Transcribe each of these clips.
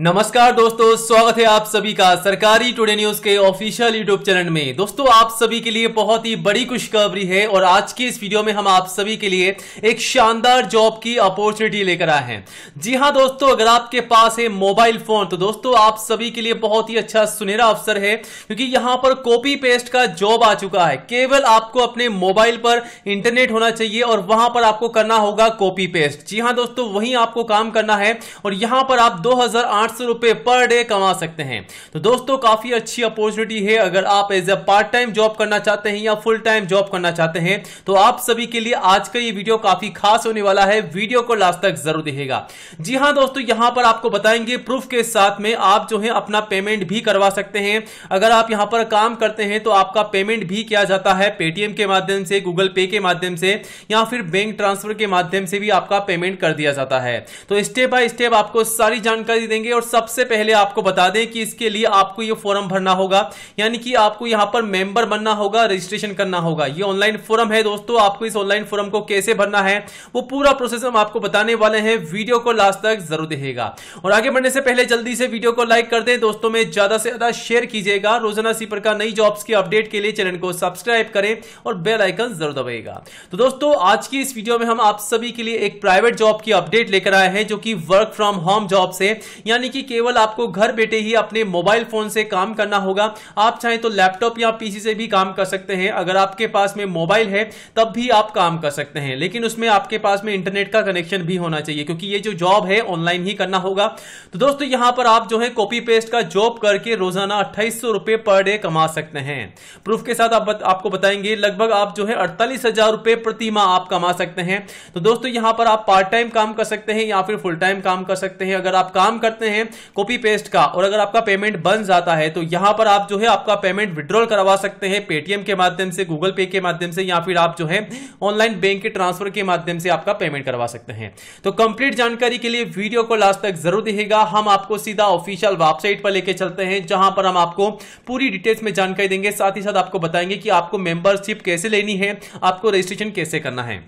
नमस्कार दोस्तों स्वागत है आप सभी का सरकारी टुडे न्यूज के ऑफिशियल यूट्यूब चैनल में दोस्तों आप सभी के लिए बहुत ही बड़ी खुशखबरी है और आज की इस वीडियो में हम आप सभी के लिए एक शानदार जॉब की अपॉर्चुनिटी लेकर आए हैं जी हाँ दोस्तों अगर आपके पास है मोबाइल फोन तो दोस्तों आप सभी के लिए बहुत ही अच्छा सुनहरा अवसर है क्योंकि यहाँ पर कॉपी पेस्ट का जॉब आ चुका है केवल आपको अपने मोबाइल पर इंटरनेट होना चाहिए और वहां पर आपको करना होगा कॉपी पेस्ट जी हाँ दोस्तों वहीं आपको काम करना है और यहाँ पर आप दो आठ सौ रुपए पर डे कमा सकते हैं तो दोस्तों काफी अच्छी अपॉर्चुनिटी है अगर आप as a part time job करना चाहते हैं या फुल टाइम जॉब करना चाहते हैं तो आप सभी के लिए आज का ये वीडियो काफी खास होने वाला है वीडियो को लास्ट तक जरूर देखेगा जी हाँ दोस्तों यहां पर आपको बताएंगे प्रूफ के साथ में आप जो है अपना पेमेंट भी करवा सकते हैं अगर आप यहां पर काम करते हैं तो आपका पेमेंट भी किया जाता है पेटीएम के माध्यम से गूगल पे के माध्यम से या फिर बैंक ट्रांसफर के माध्यम से भी आपका पेमेंट कर दिया जाता है तो स्टेप बाय स्टेप आपको सारी जानकारी देंगे लिए और सबसे पहले आपको बता दें कि इसके लिए आपको ये फॉर्म भरना होगा यानी कि आपको यहाँ पर मेंबर बनना होगा रजिस्ट्रेशन करना होगा ये ऑनलाइन फॉर्म है दोस्तों आपको इस ऑनलाइन फॉर्म को कैसे भरना है वो पूरा प्रोसेस हम आपको बताने वाले हैं वीडियो को लास्ट तक जरूर देखेगा और आगे बढ़ने से पहले जल्दी से वीडियो को लाइक कर दें दोस्तों में ज्यादा से ज्यादा शेयर कीजिएगा रोजाना सीपर का नई जॉब्स की अपडेट के लिए चैनल को सब्सक्राइब करें और बेल आइकन जरूर दबाएगा तो दोस्तों आज की इस वीडियो में हम आप सभी के लिए एक प्राइवेट जॉब की अपडेट लेकर आए हैं जो कि वर्क फ्रॉम होम जॉब से यानी यानी कि केवल आपको घर बैठे ही अपने मोबाइल फोन से काम करना होगा आप चाहे तो लैपटॉप या पीसी से भी काम कर सकते हैं अगर आपके पास में मोबाइल है तब भी आप काम कर सकते हैं लेकिन उसमें आपके पास में इंटरनेट का कनेक्शन भी होना चाहिए क्योंकि ये जो जॉब है ऑनलाइन ही करना होगा तो दोस्तों यहां पर आप जो है कॉपी पेस्ट का जॉब करके रोजाना अट्ठाईस रुपए पर डे कमा सकते हैं प्रूफ के साथ आप बत, आपको बताएंगे लगभग आप जो है अड़तालीस हजार रुपए प्रति माह आप कमा सकते हैं तो दोस्तों यहां पर आप पार्ट टाइम काम कर सकते हैं या फिर फुल टाइम काम कर सकते हैं अगर आप काम करते हैं हैं कॉपी पेस्ट का और अगर आपका पेमेंट बन जाता है तो यहां पर आप जो है आपका पेमेंट विड्रॉल करवा सकते हैं पेटीएम के माध्यम से गूगल पे के माध्यम से या फिर आप जो है ऑनलाइन बैंक के ट्रांसफर के माध्यम से आपका पेमेंट करवा सकते हैं तो कंप्लीट जानकारी के लिए वीडियो को लास्ट तक जरूर देगा हम आपको सीधा ऑफिशियल वेबसाइट पर लेके चलते हैं जहां पर हम आपको पूरी डिटेल्स में जानकारी देंगे साथ ही साथ आपको बताएंगे कि आपको मेंबरशिप कैसे लेनी है आपको रजिस्ट्रेशन कैसे करना है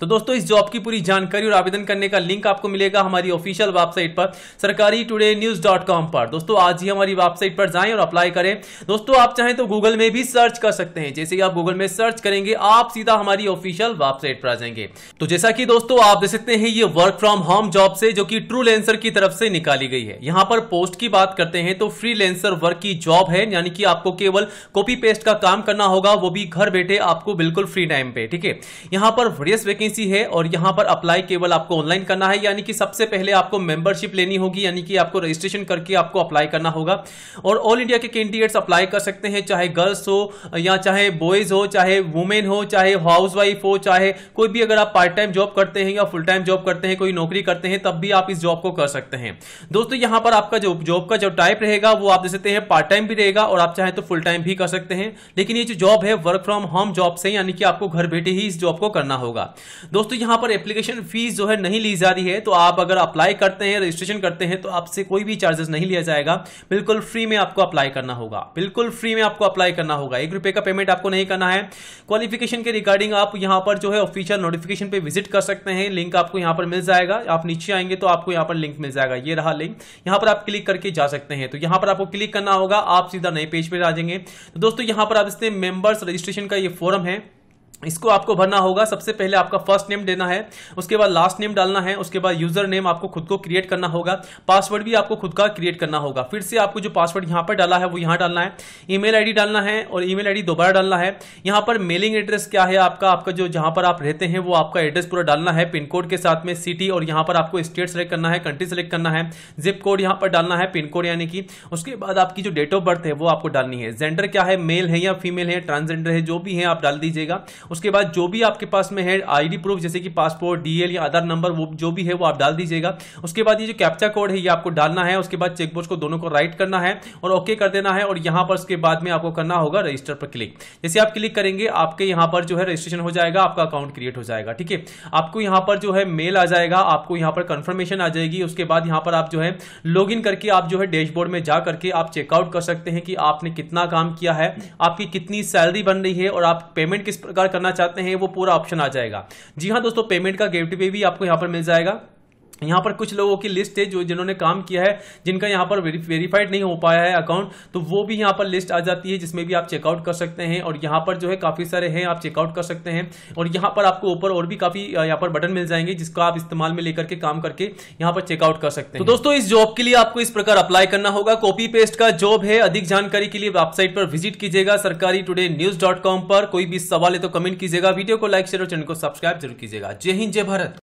तो दोस्तों इस जॉब की पूरी जानकारी और आवेदन करने का लिंक आपको मिलेगा हमारी ऑफिशियल वेबसाइट पर सरकारी टूडे न्यूज डॉट कॉम पर दोस्तों आज ही हमारी वेबसाइट पर जाएं और अप्लाई करें दोस्तों आप चाहें तो गूगल में भी सर्च कर सकते हैं जैसे ही आप गूगल में सर्च करेंगे आप सीधा हमारी ऑफिशियल वेबसाइट पर आ जाएंगे तो जैसा कि दोस्तों आप देख सकते हैं ये वर्क फ्रॉम होम जॉब से जो की ट्रू लेंसर की तरफ से निकाली गई है यहाँ पर पोस्ट की बात करते हैं तो फ्री लेंसर वर्क की जॉब है यानी कि आपको केवल कॉपी पेस्ट का काम करना होगा वो भी घर बैठे आपको बिल्कुल फ्री टाइम पे ठीक है यहाँ पर वेरियस वेकेंसी वैकेंसी है और यहाँ पर अप्लाई केवल आपको ऑनलाइन करना है यानी कि सबसे पहले आपको मेंबरशिप लेनी होगी यानी कि आपको रजिस्ट्रेशन करके आपको अप्लाई करना होगा और ऑल इंडिया के कैंडिडेट्स अप्लाई कर सकते हैं चाहे गर्ल्स हो या चाहे बॉयज हो चाहे वुमेन हो चाहे हाउस वाइफ हो चाहे कोई भी अगर आप पार्ट टाइम जॉब करते हैं या फुल टाइम जॉब करते हैं कोई नौकरी करते हैं तब भी आप इस जॉब को कर सकते हैं दोस्तों यहाँ पर आपका जो जॉब का जो टाइप रहेगा वो आप दे सकते हैं पार्ट टाइम भी रहेगा और आप चाहे तो फुल टाइम भी कर सकते हैं लेकिन ये जो जॉब है वर्क फ्रॉम होम जॉब से यानी कि आपको घर बैठे ही इस जॉब को करना होगा दोस्तों यहाँ पर एप्लीकेशन फीस जो है नहीं ली जा रही है तो आप अगर अप्लाई करते हैं रजिस्ट्रेशन करते हैं तो आपसे कोई भी चार्जेस नहीं लिया जाएगा बिल्कुल फ्री में आपको अप्लाई करना होगा बिल्कुल फ्री में आपको अप्लाई करना होगा एक रुपए का पेमेंट आपको नहीं करना है क्वालिफिकेशन के रिगार्डिंग आप यहाँ पर जो है ऑफिशियल नोटिफिकेशन पे विजिट कर सकते हैं लिंक आपको यहां पर मिल जाएगा आप नीचे आएंगे तो आपको यहाँ पर लिंक मिल जाएगा ये रहा लिंक यहाँ पर आप क्लिक करके जा सकते हैं तो यहां पर आपको क्लिक करना होगा आप सीधा नए पेज पर आ जाएंगे तो दोस्तों यहाँ पर आप इसमें मेंबर्स रजिस्ट्रेशन का ये फॉर्म है इसको आपको भरना होगा सबसे पहले आपका फर्स्ट नेम देना है उसके बाद लास्ट नेम डालना है उसके बाद यूजर नेम आपको खुद को क्रिएट करना होगा पासवर्ड भी आपको खुद का क्रिएट करना होगा फिर से आपको जो पासवर्ड यहाँ पर डाला है वो यहाँ डालना है ईमेल आईडी डालना है और ईमेल आईडी दोबारा डालना है यहाँ पर मेलिंग एड्रेस क्या है आपका आपका जो जहाँ पर आप रहते हैं वो आपका एड्रेस पूरा डालना है पिन कोड के साथ में सिटी और यहाँ पर आपको स्टेट सेलेक्ट करना है कंट्री सेलेक्ट करना है जिप कोड यहाँ पर डालना है पिन कोड यानी कि उसके बाद आपकी जो डेट ऑफ बर्थ है वो आपको डालनी है जेंडर क्या है मेल है या फीमेल है ट्रांसजेंडर है जो भी है आप डाल दीजिएगा उसके बाद जो भी आपके पास में है आईडी प्रूफ जैसे कि पासपोर्ट डीएल या आधार नंबर वो जो भी है वो आप डाल दीजिएगा उसके बाद ये जो कैप्चा कोड है ये आपको डालना है उसके बाद चेकबॉक्स को दोनों को राइट करना है और ओके कर देना है और यहाँ पर उसके बाद में आपको करना होगा रजिस्टर पर क्लिक जैसे आप क्लिक करेंगे आपके यहाँ पर जो है रजिस्ट्रेशन हो जाएगा आपका अकाउंट क्रिएट हो जाएगा ठीक है आपको यहाँ पर जो है मेल आ जाएगा आपको यहाँ पर कंफर्मेशन आ जाएगी उसके बाद यहाँ पर आप जो है लॉग करके आप जो है डैशबोर्ड में जा करके आप चेकआउट कर सकते हैं कि आपने कितना काम किया है आपकी कितनी सैलरी बन रही है और आप पेमेंट किस प्रकार करना चाहते हैं वो पूरा ऑप्शन आ जाएगा जी हाँ दोस्तों पेमेंट का गेटवे भी आपको यहाँ पर मिल जाएगा यहाँ पर कुछ लोगों की लिस्ट है जो जिन्होंने काम किया है जिनका यहाँ पर वेरीफाइड नहीं हो पाया है अकाउंट तो वो भी यहाँ पर लिस्ट आ जाती है जिसमें भी आप चेकआउट कर सकते हैं और यहाँ पर जो है काफ़ी सारे हैं आप चेकआउट कर सकते हैं और यहाँ पर आपको ऊपर और भी काफ़ी यहाँ पर बटन मिल जाएंगे जिसको आप इस्तेमाल में लेकर के काम करके यहाँ पर चेकआउट कर सकते हैं तो दोस्तों इस जॉब के लिए आपको इस प्रकार अप्लाई करना होगा कॉपी पेस्ट का जॉब है अधिक जानकारी के लिए वेबसाइट पर विजिट कीजिएगा सरकारी न्यूज पर कोई भी सवाल है तो कमेंट कीजिएगा वीडियो को लाइक शेयर और चैनल को सब्सक्राइब जरूर कीजिएगा जय हिंद जय भारत